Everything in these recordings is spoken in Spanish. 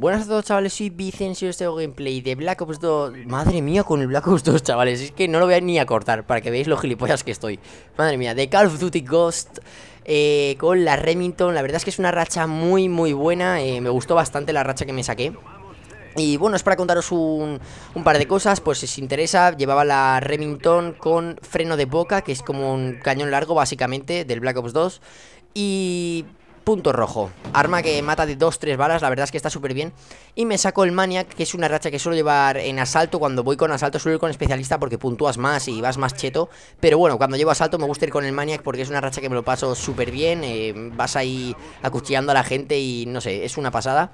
Buenas a todos chavales, soy Vicencio y este gameplay de Black Ops 2 Madre mía con el Black Ops 2 chavales, es que no lo voy a ni a cortar para que veáis lo gilipollas que estoy Madre mía, de Call of Duty Ghost eh, con la Remington, la verdad es que es una racha muy muy buena eh, Me gustó bastante la racha que me saqué y bueno, es para contaros un, un, par de cosas, pues si os interesa, llevaba la Remington con freno de boca, que es como un cañón largo básicamente del Black Ops 2 Y punto rojo. Arma que mata de 2-3 balas, la verdad es que está súper bien. Y me saco el Maniac, que es una racha que suelo llevar en asalto. Cuando voy con asalto suelo ir con especialista porque puntúas más y vas más cheto. Pero bueno, cuando llevo asalto me gusta ir con el Maniac porque es una racha que me lo paso súper bien. Eh, vas ahí acuchillando a la gente y no sé, es una pasada.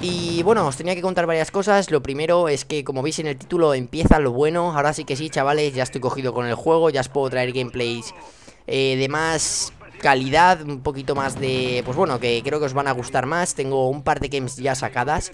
Y bueno, os tenía que contar varias cosas. Lo primero es que como veis en el título empieza lo bueno. Ahora sí que sí, chavales, ya estoy cogido con el juego, ya os puedo traer gameplays... Eh, de más calidad, un poquito más de... Pues bueno, que creo que os van a gustar más. Tengo un par de games ya sacadas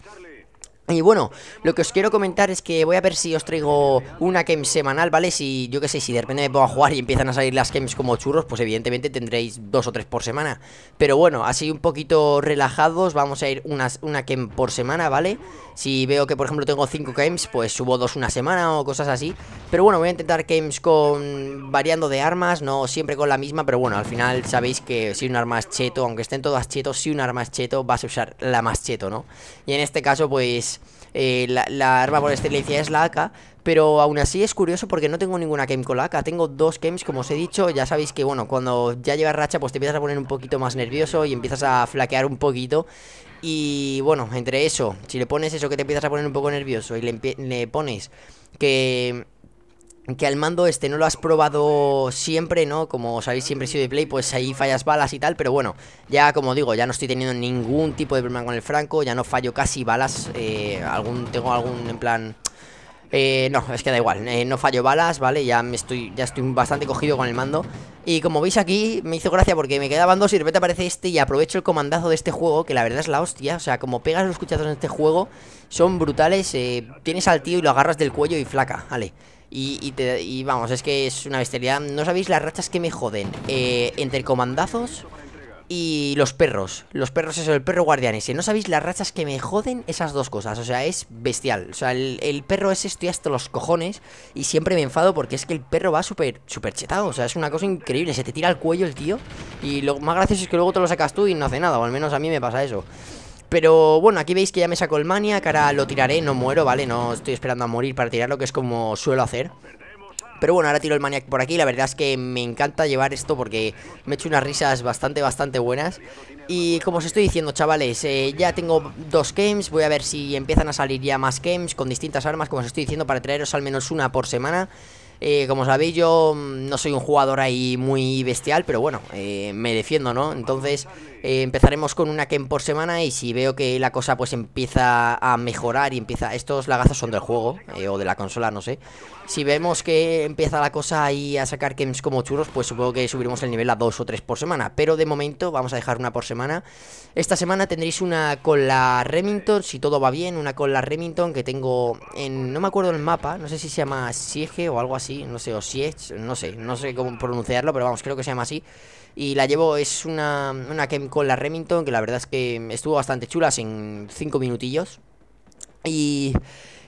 y bueno, lo que os quiero comentar es que voy a ver si os traigo una game semanal, ¿vale? Si, yo qué sé, si de repente me a jugar y empiezan a salir las games como churros, pues evidentemente tendréis dos o tres por semana. Pero bueno, así un poquito relajados, vamos a ir unas, una game por semana, ¿vale? Si veo que, por ejemplo, tengo cinco games, pues subo dos una semana o cosas así. Pero bueno, voy a intentar games con... variando de armas, no siempre con la misma, pero bueno, al final sabéis que si un arma es cheto, aunque estén todas chetos, si un arma es cheto, vas a usar la más cheto, ¿no? Y en este caso, pues eh, la, arma por excelencia es la AK, pero aún así es curioso porque no tengo ninguna game con la AK, tengo dos games, como os he dicho, ya sabéis que, bueno, cuando ya llevas racha, pues te empiezas a poner un poquito más nervioso y empiezas a flaquear un poquito, y bueno, entre eso, si le pones eso que te empiezas a poner un poco nervioso y le pones que que al mando este no lo has probado siempre, ¿no? Como sabéis, siempre he sido de play, pues ahí fallas balas y tal, pero bueno, ya como digo, ya no estoy teniendo ningún tipo de problema con el franco, ya no fallo casi balas, eh, algún, tengo algún en plan... Eh, no, es que da igual, eh, no fallo balas, ¿vale? Ya me estoy, ya estoy bastante cogido con el mando Y como veis aquí, me hizo gracia porque me quedaban dos y de repente aparece este Y aprovecho el comandazo de este juego, que la verdad es la hostia O sea, como pegas los cuchazos en este juego, son brutales eh, Tienes al tío y lo agarras del cuello y flaca, vale y, vamos, es que es una bestialidad. No sabéis las rachas que me joden. Eh, entre comandazos y los perros. Los perros, eso, el perro guardián ese. No sabéis las rachas que me joden esas dos cosas. O sea, es bestial. O sea, el, perro ese estoy hasta los cojones. Y siempre me enfado porque es que el perro va súper super chetado. O sea, es una cosa increíble. Se te tira al cuello el tío. Y lo más gracioso es que luego te lo sacas tú y no hace nada. O al menos a mí me pasa eso. Pero bueno, aquí veis que ya me saco el que ahora lo tiraré, no muero, ¿vale? No estoy esperando a morir para tirarlo, que es como suelo hacer pero bueno, ahora tiro el Maniac por aquí La verdad es que me encanta llevar esto porque me he hecho unas risas bastante, bastante buenas Y como os estoy diciendo, chavales, eh, ya tengo dos games Voy a ver si empiezan a salir ya más games con distintas armas Como os estoy diciendo, para traeros al menos una por semana eh, como sabéis yo mm, no soy un jugador ahí muy bestial, pero bueno, eh, me defiendo, ¿no? Entonces eh, empezaremos con una kem por semana y si veo que la cosa pues empieza a mejorar y empieza... Estos lagazos son del juego eh, o de la consola, no sé. Si vemos que empieza la cosa ahí a sacar kems como churros, pues supongo que subiremos el nivel a dos o tres por semana. Pero de momento vamos a dejar una por semana. Esta semana tendréis una con la Remington, si todo va bien, una con la Remington que tengo en... No me acuerdo el mapa, no sé si se llama Siege o algo así, no sé, o Siege, no sé, no sé cómo pronunciarlo, pero vamos, creo que se llama así. Y la llevo, es una, una Kem con la Remington, que la verdad es que estuvo bastante chula, en 5 minutillos. Y,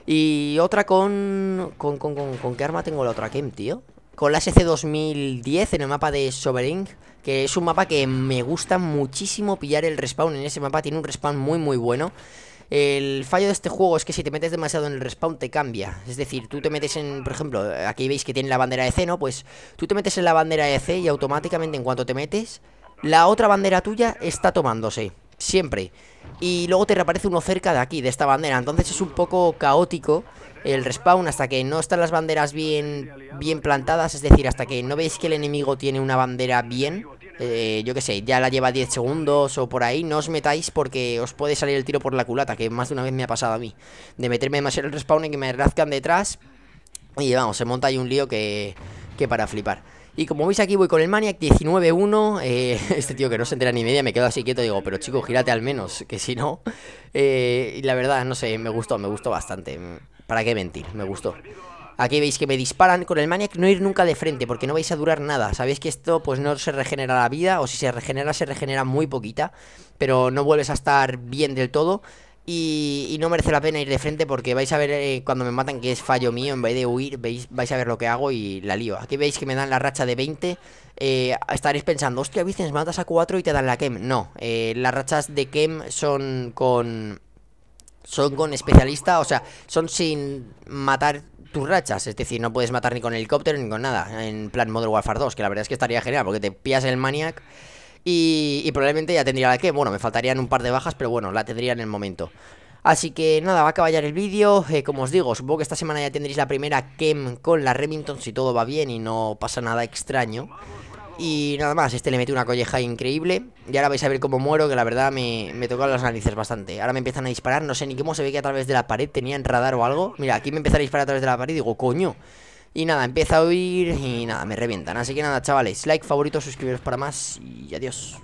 y otra con con, con, con, con... qué arma tengo la otra Kem, tío? Con la SC-2010 en el mapa de Sovereign, que es un mapa que me gusta muchísimo pillar el respawn. En ese mapa tiene un respawn muy muy bueno. El fallo de este juego es que si te metes demasiado en el respawn te cambia. Es decir, tú te metes en, por ejemplo, aquí veis que tiene la bandera de C, ¿no? Pues tú te metes en la bandera de C y automáticamente en cuanto te metes, la otra bandera tuya está tomándose. Siempre. Y luego te reaparece uno cerca de aquí, de esta bandera. Entonces es un poco caótico el respawn hasta que no están las banderas bien, bien plantadas. Es decir, hasta que no veis que el enemigo tiene una bandera bien eh, yo qué sé, ya la lleva 10 segundos o por ahí, no os metáis porque os puede salir el tiro por la culata, que más de una vez me ha pasado a mí, de meterme demasiado en el respawn y que me rascan detrás y vamos, se monta ahí un lío que, que para flipar. Y como veis aquí voy con el Maniac 19-1 eh, Este tío que no se entera ni media Me quedo así quieto digo Pero chico, gírate al menos Que si no eh, Y la verdad, no sé Me gustó, me gustó bastante ¿Para qué mentir? Me gustó Aquí veis que me disparan. Con el Maniac no ir nunca de frente porque no vais a durar nada. Sabéis que esto pues no se regenera la vida o si se regenera, se regenera muy poquita. Pero no vuelves a estar bien del todo. Y, no merece la pena ir de frente porque vais a ver eh, cuando me matan que es fallo mío, en vez de huir vais a ver lo que hago y la lío. Aquí veis que me dan la racha de 20, eh, estaréis pensando, hostia Vicens, matas a 4 y te dan la Kem. No, eh, las rachas de Kem son con... Son con especialista, o sea, son sin matar tus rachas. Es decir, no puedes matar ni con helicóptero ni con nada. En plan Modern Warfare 2, que la verdad es que estaría genial, porque te pillas el maniac. Y, probablemente ya tendría la que, bueno, me faltarían un par de bajas, pero bueno, la tendría en el momento. Así que nada, va a acabar el vídeo, eh, como os digo, supongo que esta semana ya tendréis la primera Kem con la Remington si todo va bien y no pasa nada extraño. Y nada más, este le mete una colleja increíble. Y ahora vais a ver cómo muero, que la verdad me, me las narices bastante. Ahora me empiezan a disparar, no sé ni cómo se ve que a través de la pared tenían radar o algo. Mira, aquí me empiezan a disparar a través de la pared y digo, coño. Y nada, empieza a oír y nada, me revientan. Así que nada, chavales, like, favorito, suscribiros para más y adiós.